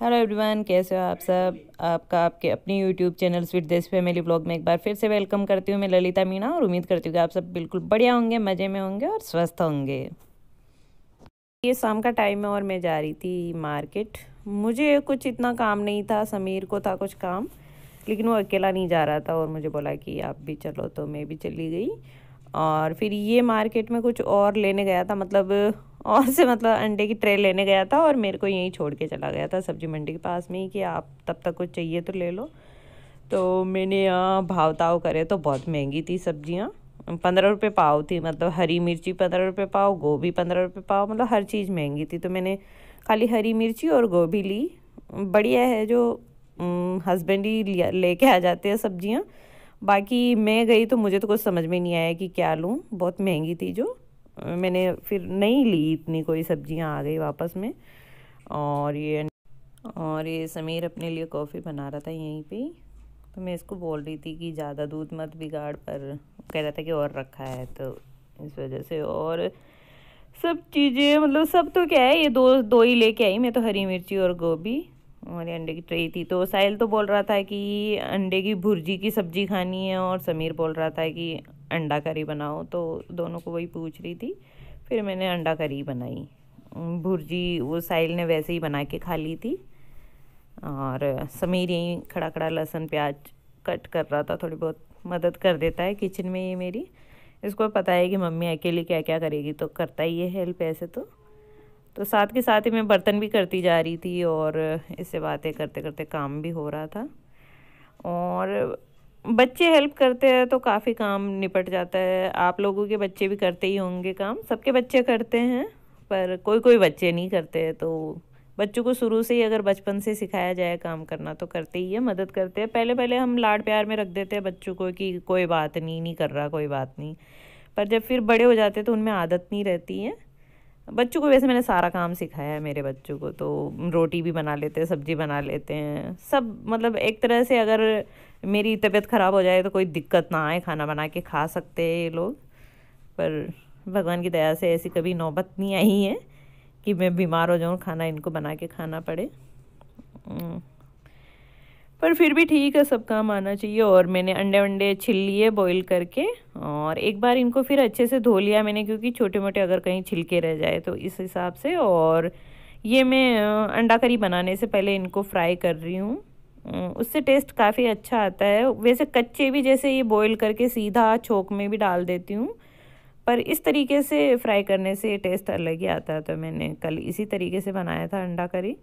Hello everyone कैसे हो आप सब आपका आपके अपने YouTube channel sweet Desh family blog में एक बार फिर से वेलकम करती हूँ मैं ललिता मीणा और उम्मीद करती हूँ कि आप सब बिल्कुल बढ़िया होंगे मज़े में होंगे और स्वस्थ होंगे ये शाम का टाइम है और मैं जा रही थी मार्केट मुझे कुछ इतना काम नहीं था समीर को था कुछ काम लेकिन वो अकेला नहीं जा रहा था और मुझे बोला कि आप भी चलो तो मैं भी चली गई और फिर ये मार्केट में कुछ और लेने गया था मतलब और से मतलब अंडे की ट्रे लेने गया था और मेरे को यहीं छोड़ के चला गया था सब्जी मंडी के पास में ही कि आप तब तक कुछ चाहिए तो ले लो तो मैंने यहाँ भावताव करे तो बहुत महंगी थी सब्जियाँ पंद्रह रुपये पाव थी मतलब हरी मिर्ची पंद्रह रुपये पाव गोभी पंद्रह रुपये पाव मतलब हर चीज़ महंगी थी तो मैंने खाली हरी मिर्ची और गोभी ली बढ़िया है जो हस्बैंड ही लेके आ जाते हैं सब्जियाँ बाकी मैं गई तो मुझे तो कुछ समझ में नहीं आया कि क्या लूँ बहुत महंगी थी जो मैंने फिर नहीं ली इतनी कोई सब्जियां आ गई वापस में और ये और ये समीर अपने लिए कॉफ़ी बना रहा था यहीं पे तो मैं इसको बोल रही थी कि ज़्यादा दूध मत बिगाड़ पर कह रहा था कि और रखा है तो इस वजह से और सब चीज़ें मतलब सब तो क्या है ये दो दो ही लेके आई मैं तो हरी मिर्ची और गोभी और अंडे की ट्रे थी तो साहिल तो बोल रहा था कि अंडे की भुर्जी की सब्ज़ी खानी है और समीर बोल रहा था कि अंडा करी बनाओ तो दोनों को वही पूछ रही थी फिर मैंने अंडा करी बनाई भुर्जी वो साहिल ने वैसे ही बना के खा ली थी और समीर यहीं खड़ा खड़ा लहसुन प्याज कट कर रहा था थोड़ी बहुत मदद कर देता है किचन में ये मेरी इसको पता है कि मम्मी अकेली क्या क्या करेगी तो करता ही है हेल्प ऐसे तो तो साथ के साथ ही मैं बर्तन भी करती जा रही थी और इससे बातें करते करते काम भी हो रहा था और बच्चे हेल्प करते हैं तो काफ़ी काम निपट जाता है आप लोगों के बच्चे भी करते ही होंगे काम सबके बच्चे करते हैं पर कोई कोई बच्चे नहीं करते हैं तो बच्चों को शुरू से ही अगर बचपन से सिखाया जाए काम करना तो करते ही है मदद करते हैं पहले पहले हम लाड प्यार में रख देते हैं बच्चों को कि कोई बात नहीं नहीं कर रहा कोई बात नहीं पर जब फिर बड़े हो जाते तो उनमें आदत नहीं रहती है बच्चों को वैसे मैंने सारा काम सिखाया है मेरे बच्चों को तो रोटी भी बना लेते हैं सब्जी बना लेते हैं सब मतलब एक तरह से अगर मेरी तबीयत ख़राब हो जाए तो कोई दिक्कत ना आए खाना बना के खा सकते हैं ये लोग पर भगवान की दया से ऐसी कभी नौबत नहीं आई है कि मैं बीमार हो जाऊँ खाना इनको बना के खाना पड़े हम्म। पर फिर भी ठीक है सब काम आना चाहिए और मैंने अंडे वंडे छिल लिए बॉईल करके और एक बार इनको फिर अच्छे से धो लिया मैंने क्योंकि छोटे मोटे अगर कहीं छिलके रह जाए तो इस हिसाब से और ये मैं अंडा करी बनाने से पहले इनको फ्राई कर रही हूँ उससे टेस्ट काफ़ी अच्छा आता है वैसे कच्चे भी जैसे ये बॉईल करके सीधा छोंक में भी डाल देती हूँ पर इस तरीके से फ्राई करने से टेस्ट अलग ही आता है तो मैंने कल इसी तरीके से बनाया था अंडा करी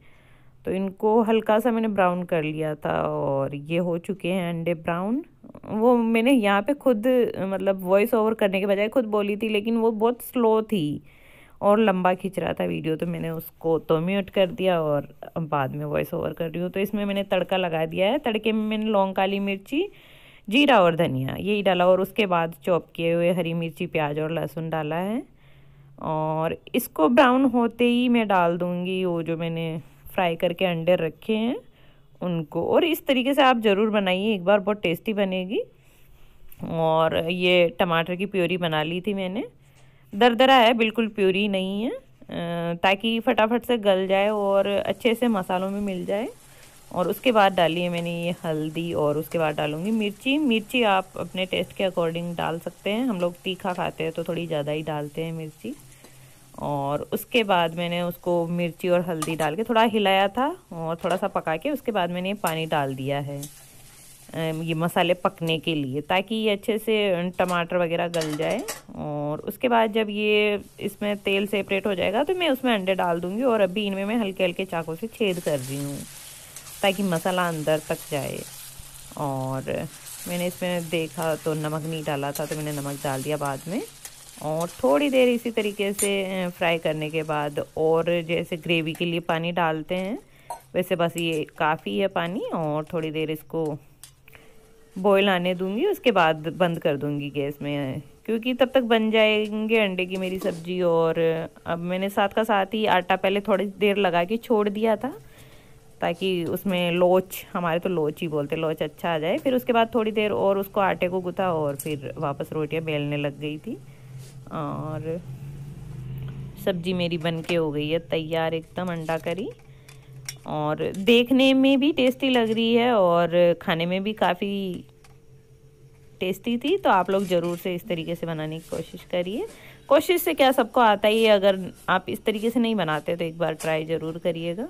तो इनको हल्का सा मैंने ब्राउन कर लिया था और ये हो चुके हैं अंडे ब्राउन वो मैंने यहाँ पे खुद मतलब वॉइस ओवर करने के बजाय खुद बोली थी लेकिन वो बहुत स्लो थी और लंबा खींच रहा था वीडियो तो मैंने उसको तो म्यूट कर दिया और बाद में वॉइस ओवर कर रही हूँ तो इसमें मैंने तड़का लगा दिया है तड़के में मैंने लौंग काली मिर्ची जीरा और धनिया यही डाला और उसके बाद चॉप किए हुए हरी मिर्ची प्याज और लहसुन डाला है और इसको ब्राउन होते ही मैं डाल दूँगी वो जो मैंने फ्राई करके अंडे रखे हैं उनको और इस तरीके से आप ज़रूर बनाइए एक बार बहुत टेस्टी बनेगी और ये टमाटर की प्योरी बना ली थी मैंने दरदरा है बिल्कुल प्योरी नहीं है ताकि फटाफट से गल जाए और अच्छे से मसालों में मिल जाए और उसके बाद डाली है मैंने ये हल्दी और उसके बाद डालूंगी मिर्ची मिर्ची आप अपने टेस्ट के अकॉर्डिंग डाल सकते हैं हम लोग तीखा खाते हैं तो थोड़ी ज़्यादा ही डालते हैं मिर्ची और उसके बाद मैंने उसको मिर्ची और हल्दी डाल के थोड़ा हिलाया था और थोड़ा सा पका के उसके बाद मैंने पानी डाल दिया है ये मसाले पकने के लिए ताकि ये अच्छे से टमाटर वगैरह गल जाए और उसके बाद जब ये इसमें तेल सेपरेट हो जाएगा तो मैं उसमें अंडे डाल दूँगी और अभी इनमें मैं हल्के हल्के चाकू से छेद कर रही हूँ ताकि मसाला अंदर तक जाए और मैंने इसमें देखा तो नमक नहीं डाला था तो मैंने नमक डाल दिया बाद में और थोड़ी देर इसी तरीके से फ्राई करने के बाद और जैसे ग्रेवी के लिए पानी डालते हैं वैसे बस ये काफ़ी है पानी और थोड़ी देर इसको बॉयल आने दूंगी उसके बाद बंद कर दूंगी गैस में क्योंकि तब तक बन जाएंगे अंडे की मेरी सब्ज़ी और अब मैंने साथ का साथ ही आटा पहले थोड़ी देर लगा के छोड़ दिया था ताकि उसमें लोच हमारे तो लोच ही बोलते लोच अच्छा आ जाए फिर उसके बाद थोड़ी देर और उसको आटे को गुथा और फिर वापस रोटियाँ बेलने लग गई थी और सब्जी मेरी बन के हो गई है तैयार एकदम अंडा करी और देखने में भी टेस्टी लग रही है और खाने में भी काफ़ी टेस्टी थी तो आप लोग ज़रूर से इस तरीके से बनाने की कोशिश करिए कोशिश से क्या सबको आता ही है अगर आप इस तरीके से नहीं बनाते तो एक बार ट्राई ज़रूर करिएगा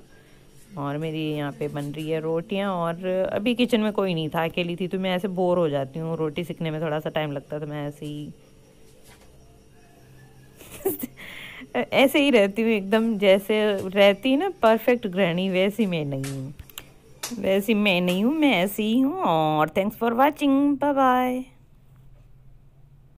और मेरी यहाँ पे बन रही है रोटियाँ और अभी किचन में कोई नहीं था अकेली थी तो मैं ऐसे बोर हो जाती हूँ रोटी सीखने में थोड़ा सा टाइम लगता है तो मैं ऐसे ही ऐसे ही रहती हूँ एकदम जैसे रहती ना परफेक्ट ग्रहणी वैसी मैं नहीं हूँ वैसी मैं नहीं हूँ मैं ऐसी ही हूँ और thanks for watching bye bye